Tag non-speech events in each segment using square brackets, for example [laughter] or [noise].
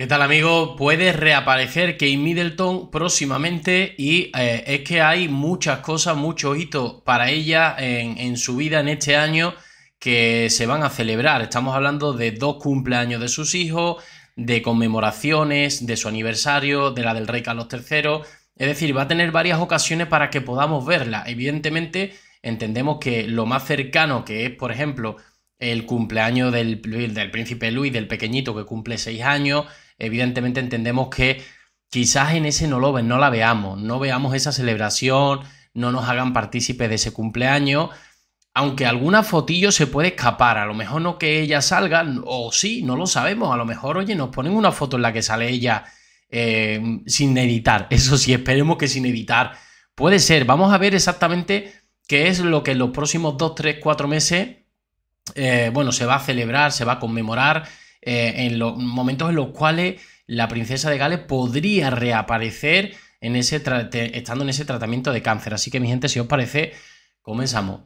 ¿Qué tal amigo? Puede reaparecer Kate Middleton próximamente y eh, es que hay muchas cosas, muchos hitos para ella en, su vida en este año que se van a celebrar. Estamos hablando de dos cumpleaños de sus hijos, de conmemoraciones, de su aniversario, de la del rey Carlos III. Es decir, va a tener varias ocasiones para que podamos verla. Evidentemente, entendemos que lo más cercano que es, por ejemplo, el cumpleaños del, del príncipe Luis, del pequeñito que cumple seis años, evidentemente entendemos que quizás en ese no lo ven, no la veamos, no veamos esa celebración, no nos hagan partícipes de ese cumpleaños, aunque alguna fotillo se puede escapar, a lo mejor no que ella salga, o sí, no lo sabemos, a lo mejor, oye, nos ponen una foto en la que sale ella eh, sin editar, [laughs] eso sí, esperemos que sin editar, puede ser, vamos a ver exactamente qué es lo que en los próximos 2, 3, 4 meses, eh, bueno, se va a celebrar, se va a conmemorar, eh, en los momentos en los cuales la princesa de Gales podría reaparecer en estando en ese tratamiento de cáncer. Así que mi gente, si os parece, comenzamos.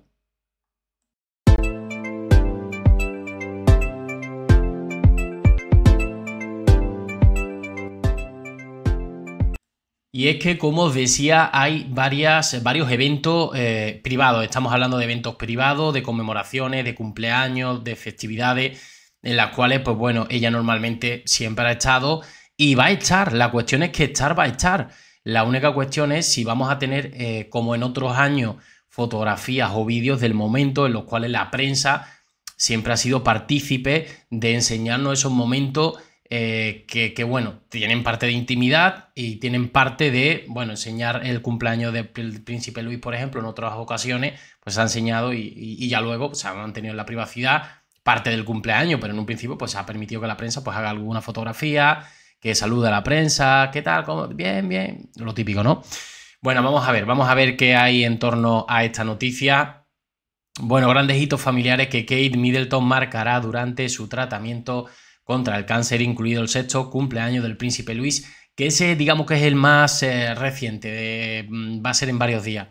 Y es que, como os decía, hay varias, varios eventos eh, privados. Estamos hablando de eventos privados, de conmemoraciones, de cumpleaños, de festividades en las cuales, pues bueno, ella normalmente siempre ha estado y va a estar. La cuestión es que estar va a estar. La única cuestión es si vamos a tener, eh, como en otros años, fotografías o vídeos del momento en los cuales la prensa siempre ha sido partícipe de enseñarnos esos momentos eh, que, bueno, tienen parte de intimidad y tienen parte de, bueno, enseñar el cumpleaños del príncipe Luis, por ejemplo, en otras ocasiones, pues ha enseñado y, ya luego se ha han mantenido la privacidad parte del cumpleaños, pero en un principio pues ha permitido que la prensa pues haga alguna fotografía, que saluda a la prensa, ¿qué tal? Bien, bien, lo típico, ¿no? Bueno, vamos a ver, vamos a ver qué hay en torno a esta noticia. Bueno, grandes hitos familiares que Kate Middleton marcará durante su tratamiento contra el cáncer, incluido el sexto cumpleaños del príncipe Luis, que ese digamos que es el más eh, reciente, mm, va a ser en varios días.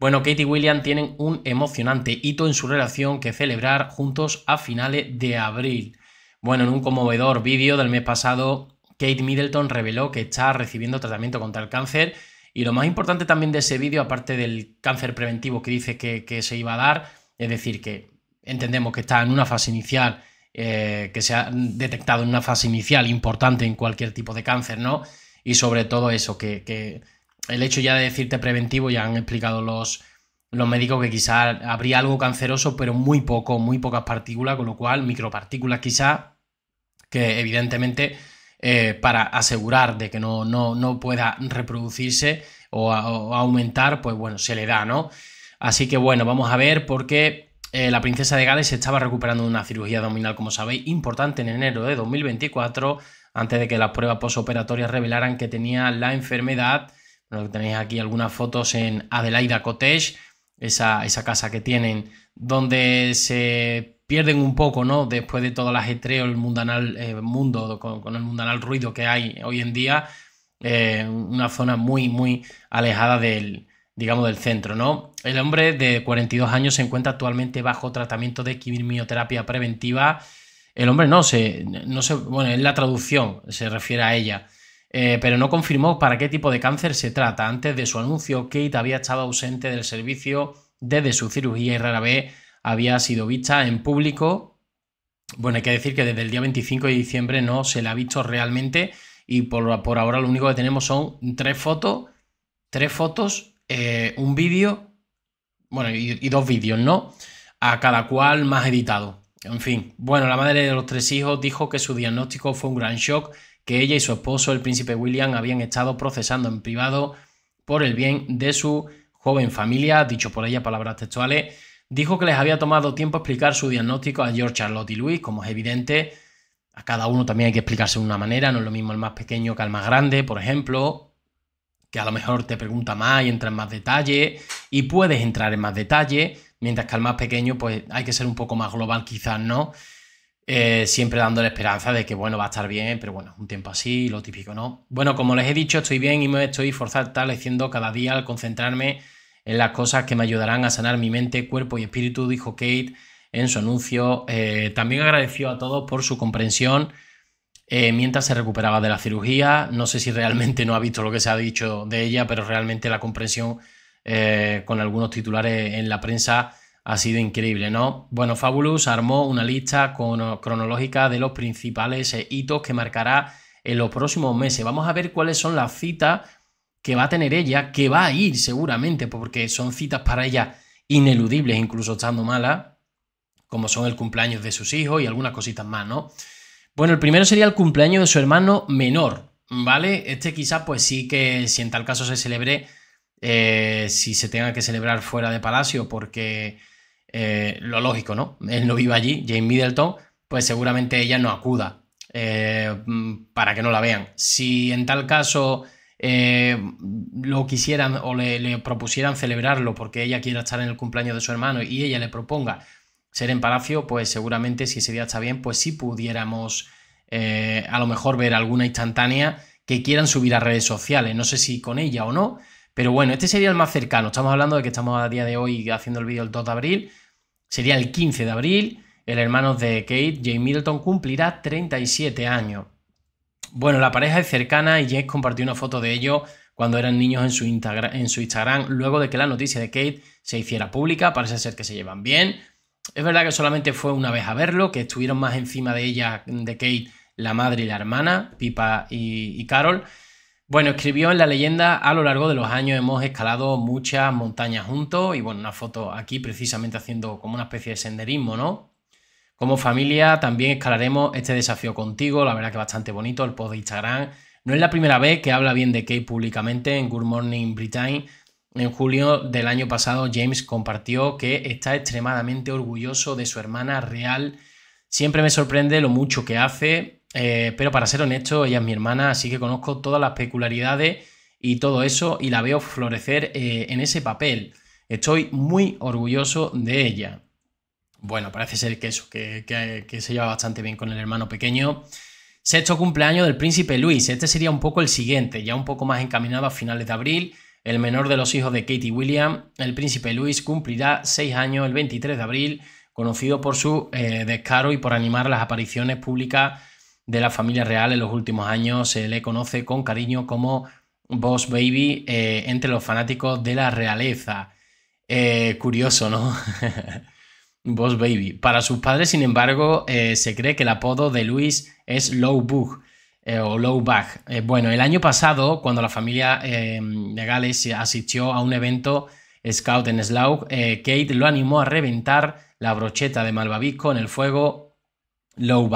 Bueno, Kate y William tienen un emocionante hito en su relación que celebrar juntos a finales de abril. Bueno, en un conmovedor vídeo del mes pasado, Kate Middleton reveló que está recibiendo tratamiento contra el cáncer y lo más importante también de ese vídeo, aparte del cáncer preventivo que dice que, se iba a dar, es decir, que entendemos que está en una fase inicial, eh, que se ha detectado en una fase inicial importante en cualquier tipo de cáncer, ¿no? Y sobre todo eso, que el hecho ya de decirte preventivo, ya han explicado los, los médicos que quizá habría algo canceroso, pero muy poco, muy pocas partículas, con lo cual micropartículas quizá que evidentemente eh, para asegurar de que no, no, pueda reproducirse o, aumentar, pues bueno, se le da, ¿no? Así que bueno, vamos a ver porque eh, la princesa de Gales se estaba recuperando de una cirugía abdominal, como sabéis, importante en enero de 2024, antes de que las pruebas postoperatorias revelaran que tenía la enfermedad tenéis aquí algunas fotos en Adelaida Cottage, esa, casa que tienen, donde se pierden un poco, ¿no? Después de todo el ajetreo, el mundanal eh, mundo, con, el mundanal ruido que hay hoy en día, eh, una zona muy, muy alejada del, digamos, del centro, ¿no? El hombre de 42 años se encuentra actualmente bajo tratamiento de quimioterapia preventiva. El hombre no se, no se, bueno, es la traducción, se refiere a ella. Eh, pero no confirmó para qué tipo de cáncer se trata. Antes de su anuncio, Kate había estado ausente del servicio desde su cirugía y rara vez había sido vista en público. Bueno, hay que decir que desde el día 25 de diciembre no se la ha visto realmente y por, ahora lo único que tenemos son tres fotos, tres fotos, eh, un vídeo, bueno, y dos vídeos, ¿no? A cada cual más editado. En fin, bueno, la madre de los tres hijos dijo que su diagnóstico fue un gran shock que ella y su esposo, el príncipe William, habían estado procesando en privado por el bien de su joven familia, dicho por ella palabras textuales, dijo que les había tomado tiempo explicar su diagnóstico a George, Charlotte y Luis, como es evidente, a cada uno también hay que explicarse de una manera, no es lo mismo el más pequeño que el más grande, por ejemplo, que a lo mejor te pregunta más y entra en más detalle, y puedes entrar en más detalle, mientras que al más pequeño pues hay que ser un poco más global quizás, ¿no? Eh, siempre siempre la esperanza de que, bueno, va a estar bien, pero bueno, un tiempo así, lo típico, ¿no? Bueno, como les he dicho, estoy bien y me estoy forzando cada día al concentrarme en las cosas que me ayudarán a sanar mi mente, cuerpo y espíritu, dijo Kate en su anuncio. Eh, también agradeció a todos por su comprensión eh, mientras se recuperaba de la cirugía. No sé si realmente no ha visto lo que se ha dicho de ella, pero realmente la comprensión con algunos titulares en la prensa ha sido increíble, ¿no? Bueno, Fabulous armó una lista eh, cronológica de los principales eh, hitos que marcará en los próximos meses. Vamos a ver cuáles son las citas que va a tener ella, que va a ir seguramente, porque son citas para ella ineludibles, incluso estando mala, como son el cumpleaños de sus hijos y algunas cositas más, ¿no? Bueno, el primero sería el cumpleaños de su hermano menor, ¿vale? Este quizás pues sí que si en tal caso se celebre, eh, si se tenga que celebrar fuera de palacio, porque eh, lo lógico, ¿no? Él no vive allí, Jane Middleton, pues seguramente ella no acuda eh, para que no la vean. Si en tal caso eh, lo quisieran o le, le, propusieran celebrarlo porque ella quiera estar en el cumpleaños de su hermano y ella le proponga ser en palacio, pues seguramente si ese día está bien, pues sí pudiéramos a lo mejor ver alguna instantánea que quieran subir a redes sociales. No sé si con ella o no, pero bueno, este sería el más cercano. Estamos hablando de que estamos a día de hoy haciendo el vídeo el 2 de abril. Sería el 15 de abril. El hermano de Kate, James Middleton, cumplirá 37 años. Bueno, la pareja es cercana y James compartió una foto de ellos cuando eran niños en su, Instagram, luego de que la noticia de Kate se hiciera pública. Parece ser que se llevan bien. Es verdad que solamente fue una vez a verlo, que estuvieron más encima de ella, de Kate, la madre y la hermana, Pipa y Carol. Bueno, escribió en la leyenda, a lo largo de los años hemos escalado muchas montañas juntos y bueno, una foto aquí precisamente haciendo como una especie de senderismo, ¿no? Como familia también escalaremos este desafío contigo, la verdad que bastante bonito el post de Instagram. No es la primera vez que habla bien de Kate públicamente en Good Morning Britain. En julio del año pasado James compartió que está extremadamente orgulloso de su hermana real. Siempre me sorprende lo mucho que hace, eh, pero para ser honesto, ella es mi hermana, así que conozco todas las peculiaridades y todo eso y la veo florecer eh, en ese papel. Estoy muy orgulloso de ella. Bueno, parece ser que eso, que, se lleva bastante bien con el hermano pequeño. Sexto cumpleaños del príncipe Luis. Este sería un poco el siguiente, ya un poco más encaminado a finales de abril. El menor de los hijos de Katie William, el príncipe Luis, cumplirá 6 años el 23 de abril, conocido por su eh, descaro y por animar las apariciones públicas de la familia real en los últimos años se le conoce con cariño como Boss Baby eh, entre los fanáticos de la realeza. Eh, curioso, ¿no? [laughs] Boss Baby. Para sus padres, sin embargo, eh, se cree que el apodo de Luis es Low Bug o Low bueno, el año pasado, cuando la familia de Gales asistió a un evento Scout en Slough, Kate lo animó a reventar la brocheta de malvavisco en el fuego Low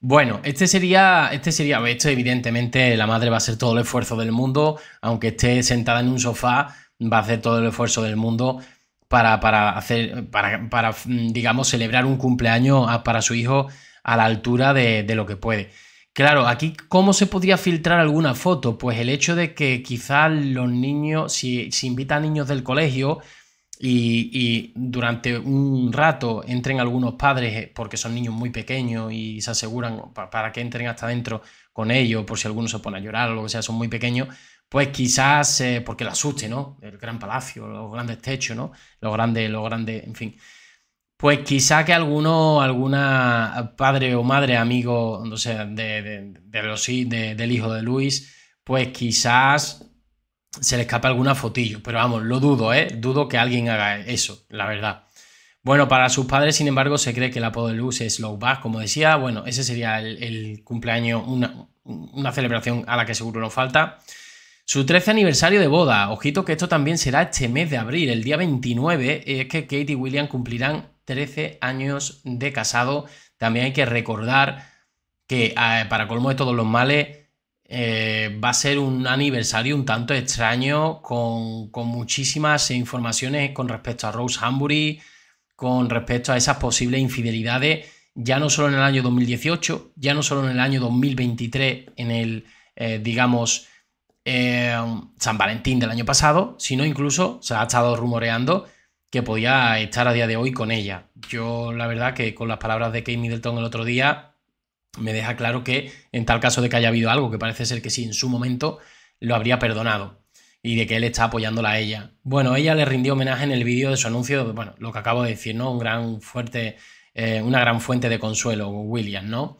bueno, este sería, este sería, esto evidentemente la madre va a hacer todo el esfuerzo del mundo, aunque esté sentada en un sofá, va a hacer todo el esfuerzo del mundo para, para hacer, para, para, mm, digamos, celebrar un cumpleaños para su hijo a la altura de, lo que puede. Claro, aquí cómo se podría filtrar alguna foto, pues el hecho de que quizás los niños, si, si invita a niños del colegio, y, durante un rato entren algunos padres, eh, porque son niños muy pequeños y se aseguran para que entren hasta dentro con ellos, por si alguno se pone a llorar o lo que sea, son muy pequeños, pues quizás eh, porque le asuste, ¿no? El gran palacio, los grandes techos, ¿no? Los grandes, los grandes, en fin. Pues quizá que alguno, alguna padre o madre, amigo, no sé, de, de, los, del hijo de Luis, pues quizás se le escapa alguna fotillo, pero vamos, lo dudo, ¿eh? Dudo que alguien haga eso, la verdad. Bueno, para sus padres, sin embargo, se cree que el apodo de Luz es Low como decía. Bueno, ese sería el, cumpleaños, una, celebración a la que seguro no falta. Su 13 aniversario de boda. Ojito que esto también será este mes de abril, el día 29. Es que Kate y William cumplirán 13 años de casado. También hay que recordar que, eh, para colmo de todos los males, eh, va a ser un aniversario un tanto extraño con, muchísimas informaciones con respecto a Rose Hambury, con respecto a esas posibles infidelidades, ya no solo en el año 2018, ya no solo en el año 2023, en el, eh, digamos, eh, San Valentín del año pasado, sino incluso se ha estado rumoreando que podía estar a día de hoy con ella. Yo la verdad que con las palabras de Kate Middleton el otro día me deja claro que en tal caso de que haya habido algo que parece ser que sí en su momento, lo habría perdonado y de que él está apoyándola a ella. Bueno, ella le rindió homenaje en el vídeo de su anuncio, bueno, lo que acabo de decir, ¿no? Un gran fuerte, eh, una gran fuente de consuelo, William, ¿no?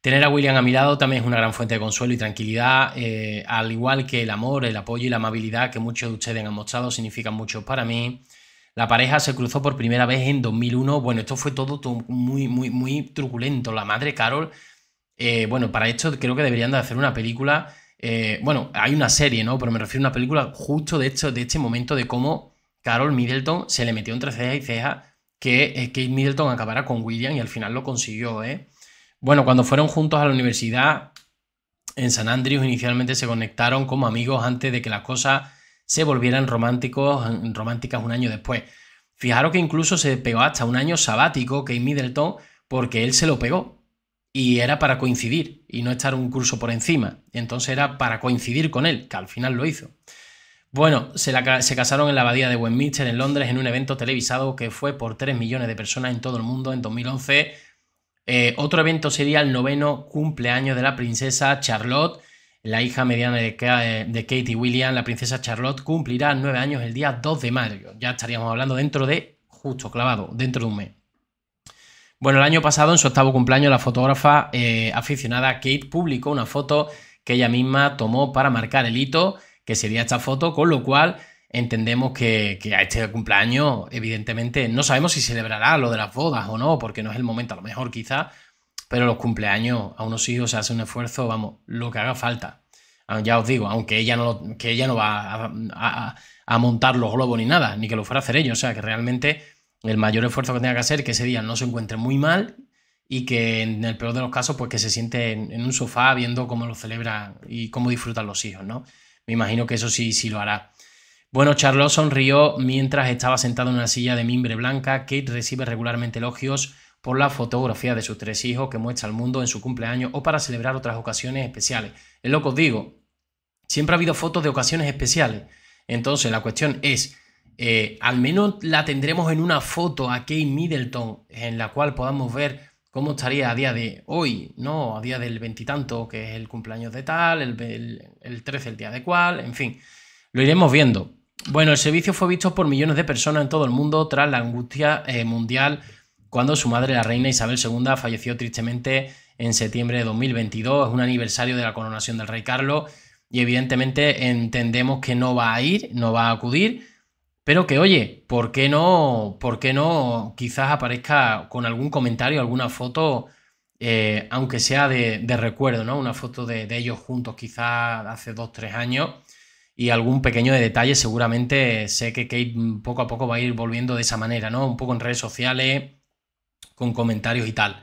Tener a William a mi lado también es una gran fuente de consuelo y tranquilidad, eh, al igual que el amor, el apoyo y la amabilidad que muchos de ustedes han mostrado significan mucho para mí. La pareja se cruzó por primera vez en 2001. Bueno, esto fue todo muy, muy, muy truculento. La madre Carol eh, bueno, para esto creo que deberían de hacer una película. Eh, bueno, hay una serie, ¿no? Pero me refiero a una película justo de hecho, de este momento de cómo Carol Middleton se le metió entre ceja y ceja que Kate Middleton acabara con William y al final lo consiguió, ¿eh? Bueno, cuando fueron juntos a la universidad en San Andrews, inicialmente se conectaron como amigos antes de que las cosas se volvieran románticos, románticas un año después. Fijaros que incluso se pegó hasta un año sabático Kate Middleton porque él se lo pegó y era para coincidir y no estar un curso por encima. Entonces era para coincidir con él, que al final lo hizo. Bueno, se, casaron en la abadía de Westminster en Londres en un evento televisado que fue por 3 millones de personas en todo el mundo en 2011. Eh, otro evento sería el noveno cumpleaños de la princesa Charlotte, la hija mediana de, eh, de Katie William La princesa Charlotte cumplirá nueve años el día 2 de mayo. Ya estaríamos hablando dentro de, justo clavado, dentro de un mes. Bueno, el año pasado, en su octavo cumpleaños, la fotógrafa eh, aficionada Kate publicó una foto que ella misma tomó para marcar el hito, que sería esta foto, con lo cual entendemos que, a este cumpleaños, evidentemente, no sabemos si celebrará lo de las bodas o no, porque no es el momento, a lo mejor quizá, pero los cumpleaños a unos hijos se hace un esfuerzo, vamos, lo que haga falta. Ah, ya os digo, aunque ella no, que ella no va a, a montar los globos ni nada, ni que lo fuera a hacer ellos, o sea que realmente el mayor esfuerzo que tenga que hacer, que ese día no se encuentre muy mal y que en el peor de los casos, pues que se siente en, un sofá viendo cómo lo celebra y cómo disfrutan los hijos, ¿no? Me imagino que eso sí, sí lo hará. Bueno, Charlotte sonrió mientras estaba sentado en una silla de mimbre blanca. Kate recibe regularmente elogios por la fotografía de sus tres hijos que muestra al mundo en su cumpleaños o para celebrar otras ocasiones especiales. Es lo que os digo, siempre ha habido fotos de ocasiones especiales. Entonces, la cuestión es, eh, al menos la tendremos en una foto a Kate Middleton, en la cual podamos ver cómo estaría a día de hoy, ¿no? A día del veintitanto, que es el cumpleaños de tal, el, 13 el día de cual, en fin, lo iremos viendo. Bueno, el servicio fue visto por millones de personas en todo el mundo tras la angustia eh, mundial cuando su madre, la reina Isabel II, falleció tristemente en septiembre de 2022. Es un aniversario de la coronación del rey Carlos y evidentemente entendemos que no va a ir, no va a acudir pero que, oye, ¿por qué no, por qué no quizás aparezca con algún comentario, alguna foto, eh, aunque sea de, recuerdo, ¿no? Una foto de, ellos juntos quizás hace dos, tres años y algún pequeño de detalle seguramente sé que Kate poco a poco va a ir volviendo de esa manera, ¿no? Un poco en redes sociales, con comentarios y tal.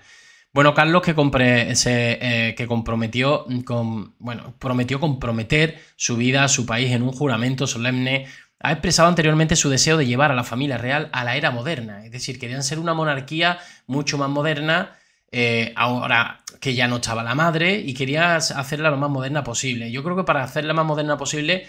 Bueno, Carlos que, eh, que comprometió, con, bueno, prometió comprometer su vida, su país en un juramento solemne ha expresado anteriormente su deseo de llevar a la familia real a la era moderna, es decir, querían ser una monarquía mucho más moderna, eh, ahora que ya no estaba la madre, y quería hacerla lo más moderna posible. Yo creo que para hacerla más moderna posible,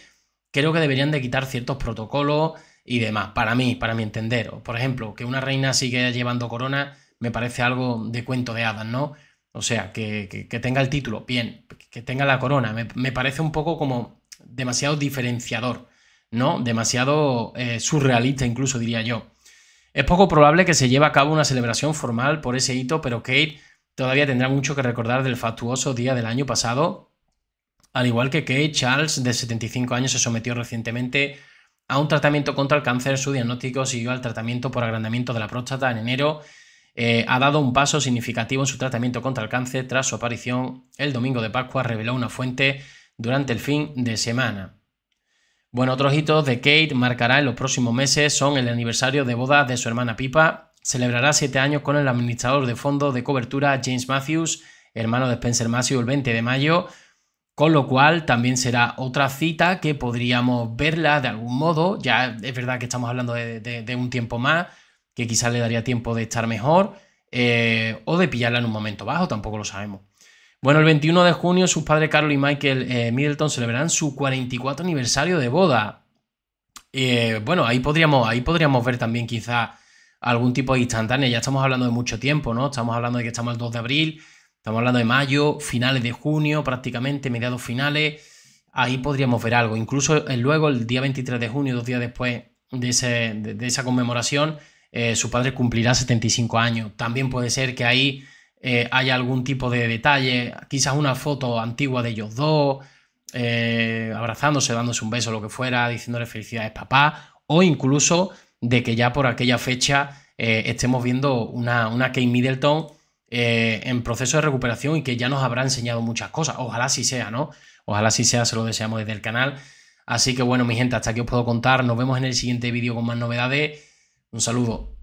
creo que deberían de quitar ciertos protocolos y demás, para mí, para mi entender. Por ejemplo, que una reina siga llevando corona me parece algo de cuento de hadas, ¿no? O sea, que, tenga el título, bien, que tenga la corona, me parece un poco como demasiado diferenciador ¿no? Demasiado eh, surrealista incluso, diría yo. Es poco probable que se lleve a cabo una celebración formal por ese hito, pero Kate todavía tendrá mucho que recordar del fatuoso día del año pasado. Al igual que Kate, Charles, de 75 años, se sometió recientemente a un tratamiento contra el cáncer. Su diagnóstico siguió al tratamiento por agrandamiento de la próstata en enero. Eh, ha dado un paso significativo en su tratamiento contra el cáncer tras su aparición el domingo de Pascua, reveló una fuente durante el fin de semana. Bueno, otros hitos de Kate marcará en los próximos meses son el aniversario de bodas de su hermana Pipa, celebrará siete años con el administrador de fondos de cobertura James Matthews, hermano de Spencer Matthews, el 20 de mayo, con lo cual también será otra cita que podríamos verla de algún modo, ya es verdad que estamos hablando de, un tiempo más, que quizás le daría tiempo de estar mejor eh, o de pillarla en un momento bajo, tampoco lo sabemos. Bueno, el 21 de junio sus padres Carlos y Michael eh, Middleton celebrarán su 44 aniversario de boda. Eh, bueno, ahí podríamos, ahí podríamos ver también quizá algún tipo de instantánea. Ya estamos hablando de mucho tiempo, ¿no? Estamos hablando de que estamos el 2 de abril, estamos hablando de mayo, finales de junio prácticamente, mediados finales. Ahí podríamos ver algo. Incluso eh, luego, el día 23 de junio, dos días después de esa conmemoración, su padre cumplirá 75 años. También puede ser que ahí eh, haya algún tipo de detalle, quizás una foto antigua de ellos dos, eh, abrazándose, dándose un beso, lo que fuera, diciéndole felicidades papá, o incluso de que ya por aquella fecha eh, estemos viendo una, una Kate Middleton en proceso de recuperación y que ya nos habrá enseñado muchas cosas. Ojalá si sea, ¿no? Ojalá si sea, se lo deseamos desde el canal. Así que bueno, mi gente, hasta aquí os puedo contar. Nos vemos en el siguiente vídeo con más novedades. Un saludo.